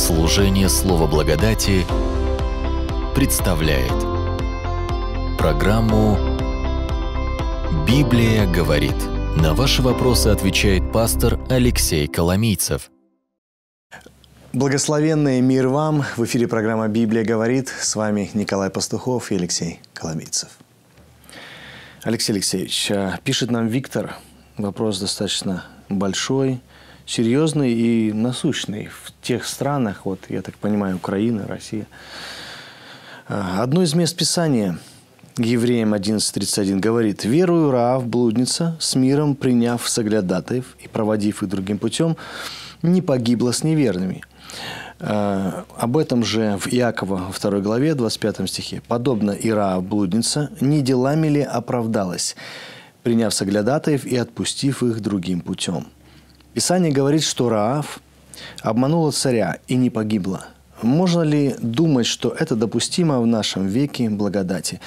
Служение Слова Благодати представляет программу «Библия говорит». На ваши вопросы отвечает пастор Алексей Коломийцев. Благословенный мир вам! В эфире программа «Библия говорит». С вами Николай Пастухов и Алексей Коломийцев. Алексей Алексеевич, а, пишет нам Виктор. Вопрос достаточно большой – серьезный и насущный в тех странах, вот я так понимаю, Украина, Россия. А, одно из мест Писания Евреям 11.31 говорит, «Верую Раав, блудница, с миром приняв соглядатаев и проводив их другим путем, не погибла с неверными». А, об этом же в Иакова 2 главе 25 стихе. «Подобно Ира, блудница, не делами ли оправдалась, приняв соглядатаев и отпустив их другим путем?» Писание говорит, что Раав обманула царя и не погибла. Можно ли думать, что это допустимо в нашем веке благодати?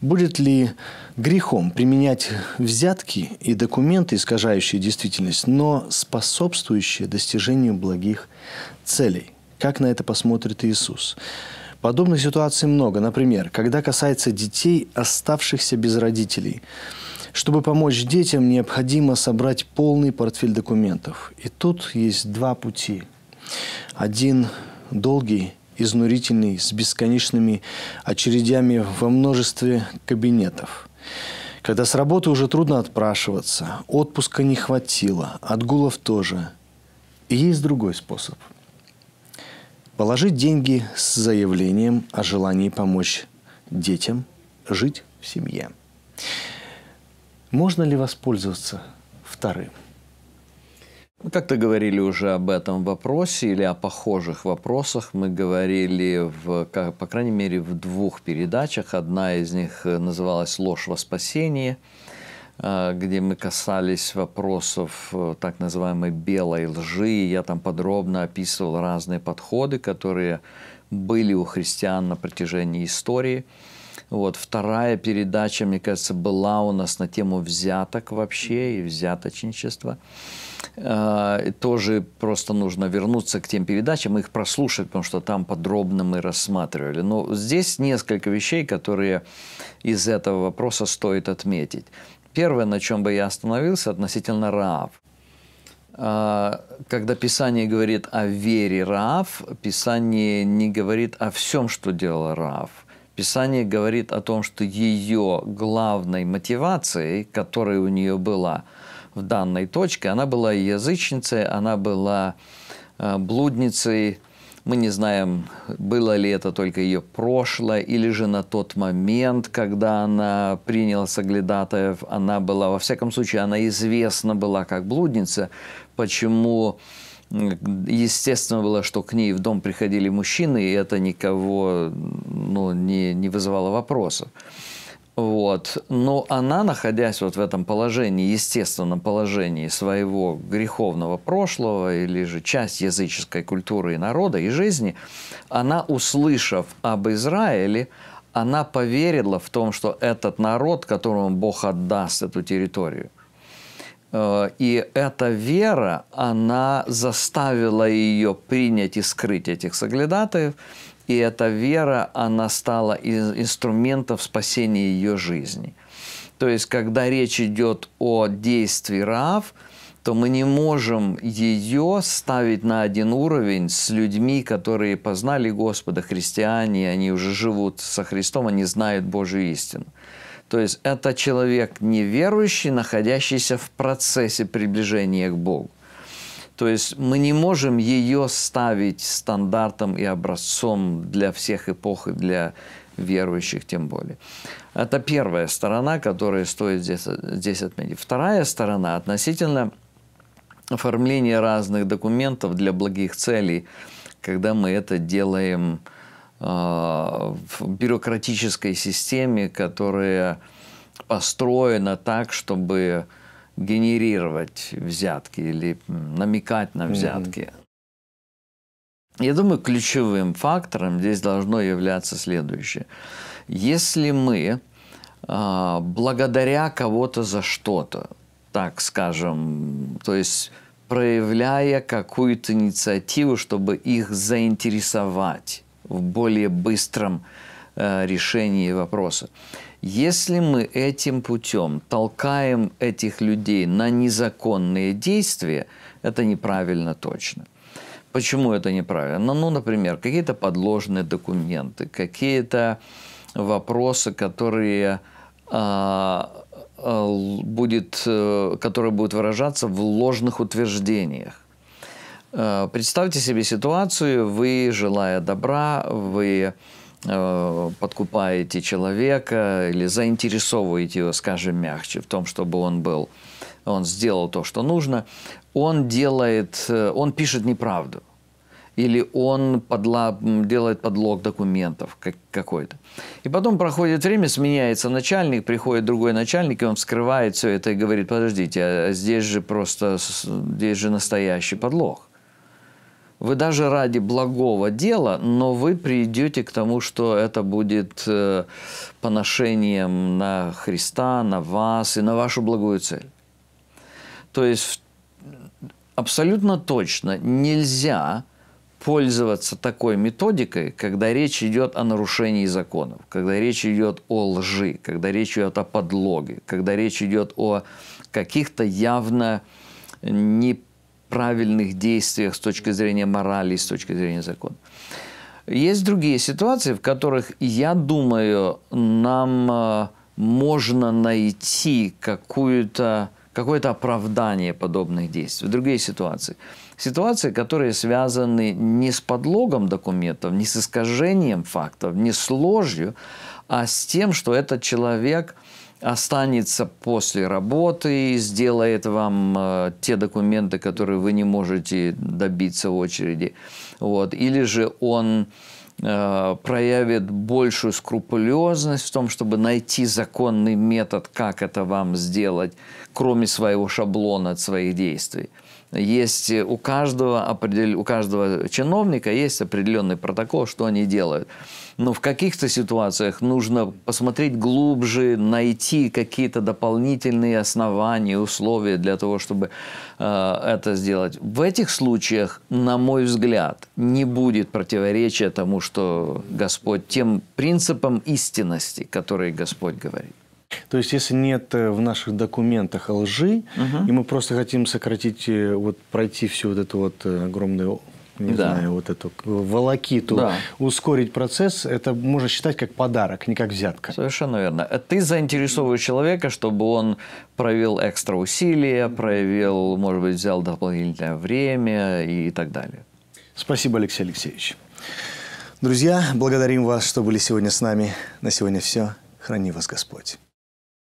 Будет ли грехом применять взятки и документы, искажающие действительность, но способствующие достижению благих целей? Как на это посмотрит Иисус? Подобных ситуаций много. Например, когда касается детей, оставшихся без родителей – чтобы помочь детям, необходимо собрать полный портфель документов. И тут есть два пути. Один долгий, изнурительный, с бесконечными очередями во множестве кабинетов. Когда с работы уже трудно отпрашиваться, отпуска не хватило, отгулов тоже. И есть другой способ. Положить деньги с заявлением о желании помочь детям жить в семье. Можно ли воспользоваться вторым? Мы ну, как-то говорили уже об этом вопросе или о похожих вопросах. Мы говорили, в, по крайней мере, в двух передачах. Одна из них э, называлась «Ложь во спасении», э, где мы касались вопросов э, так называемой «белой лжи». Я там подробно описывал разные подходы, которые были у христиан на протяжении истории – вот, вторая передача, мне кажется, была у нас на тему взяток вообще и взяточничества. Э, тоже просто нужно вернуться к тем передачам, их прослушать, потому что там подробно мы рассматривали. Но здесь несколько вещей, которые из этого вопроса стоит отметить. Первое, на чем бы я остановился, относительно Раав э, когда Писание говорит о вере Раав, Писание не говорит о всем, что делал Раав. Писание говорит о том, что ее главной мотивацией, которая у нее была в данной точке, она была язычницей, она была э, блудницей. Мы не знаем, было ли это только ее прошлое, или же на тот момент, когда она приняла соглядатаев, она была, во всяком случае, она известна была как блудница. Почему Естественно было, что к ней в дом приходили мужчины, и это никого ну, не, не вызывало вопросов. Вот. Но она, находясь вот в этом положении, естественном положении своего греховного прошлого или же часть языческой культуры и народа, и жизни, она, услышав об Израиле, она поверила в том, что этот народ, которому Бог отдаст эту территорию – Э, и эта вера, она заставила ее принять и скрыть этих соглядатаев, и эта вера, она стала инструментом спасения ее жизни. То есть, когда речь идет о действии Раав, то мы не можем ее ставить на один уровень с людьми, которые познали Господа, христиане, они уже живут со Христом, они знают Божью истину. То есть это человек неверующий, находящийся в процессе приближения к Богу. То есть мы не можем ее ставить стандартом и образцом для всех эпох и для верующих тем более. Это первая сторона, которая стоит здесь, здесь отметить. Вторая сторона относительно оформления разных документов для благих целей, когда мы это делаем э, Э, в бюрократической системе, которая построена так, чтобы генерировать взятки или намекать на взятки. Mm -hmm. Я думаю, ключевым фактором здесь должно являться следующее. Если мы э, благодаря кого-то за что-то, так скажем, то есть проявляя какую-то инициативу, чтобы их заинтересовать, в более быстром э, решении вопроса. Если мы этим путем толкаем этих людей на незаконные действия, это неправильно точно. Почему это неправильно? Ну, например, какие-то подложные документы, какие-то вопросы, которые а, а, э, будет, которые будут выражаться в ложных утверждениях. Э, представьте себе ситуацию, вы, желая добра, вы э, подкупаете человека или заинтересовываете его, скажем, мягче в том, чтобы он был, он сделал то, что нужно, он делает, э, он пишет неправду или он подла, делает подлог документов как, какой-то. И потом проходит время, сменяется начальник, приходит другой начальник, и он вскрывает все это и говорит, подождите, а здесь же просто, здесь же настоящий подлог вы даже ради благого дела, но вы придете к тому, что это будет э, поношением на Христа, на вас и на вашу благую цель. То есть абсолютно точно нельзя пользоваться такой методикой, когда речь идет о нарушении законов, когда речь идет о лжи, когда речь идет о подлоге, когда речь идет о каких-то явно не правильных действиях с точки зрения морали, с точки зрения закона. Есть другие ситуации, в которых, я думаю, нам э, можно найти какую то какое то оправдание подобных действий. Другие ситуации. Ситуации, которые связаны не с подлогом документов, не с искажением фактов, не с ложью, а с тем, что этот человек – останется после работы, и сделает вам э, те документы, которые вы не можете добиться в очереди. Вот. Или же он э, проявит большую скрупулезность в том, чтобы найти законный метод, как это вам сделать, кроме своего шаблона от своих действий есть э, у каждого, у каждого чиновника есть определенный протокол, что они делают. Но в каких-то ситуациях нужно посмотреть глубже, найти какие-то дополнительные основания, условия для того, чтобы э, это сделать. В этих случаях, на мой взгляд, не будет противоречия тому, что Господь, тем принципам истинности, которые Господь говорит. То есть, если нет э, в наших документах лжи, угу. и мы просто хотим сократить, э, вот пройти всю вот эту вот э, огромную не да. знаю, вот эту волокиту, да. ускорить процесс, это можно считать как подарок, не как взятка. Совершенно верно. Ты заинтересовываешь человека, чтобы он провел экстра усилия, проявил, может быть, взял дополнительное время и так далее. Спасибо, Алексей Алексеевич. Друзья, благодарим вас, что были сегодня с нами. На сегодня все. Храни вас Господь.